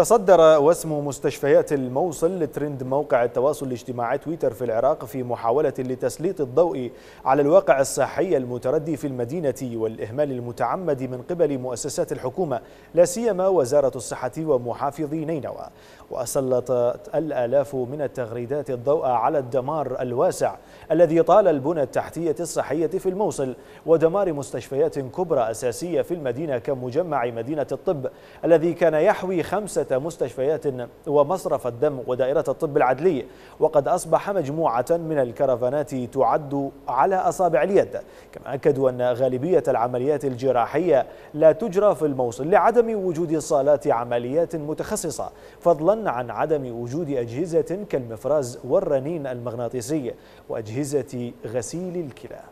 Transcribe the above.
تصدر وسم مستشفيات الموصل لترند موقع التواصل الاجتماعي تويتر في العراق في محاولة لتسليط الضوء على الواقع الصحي المتردي في المدينة والإهمال المتعمد من قبل مؤسسات الحكومة لا سيما وزارة الصحة ومحافظي نينوى وسلطت الآلاف من التغريدات الضوء على الدمار الواسع الذي طال البنى التحتية الصحية في الموصل ودمار مستشفيات كبرى أساسية في المدينة كمجمع مدينة الطب الذي كان يحوي خمسة مستشفيات ومصرف الدم ودائرة الطب العدلي وقد أصبح مجموعة من الكرفانات تعد على أصابع اليد كما أكدوا أن غالبية العمليات الجراحية لا تجرى في الموصل لعدم وجود صالات عمليات متخصصة فضلا عن عدم وجود أجهزة كالمفراز والرنين المغناطيسي وأجهزة غسيل الكلى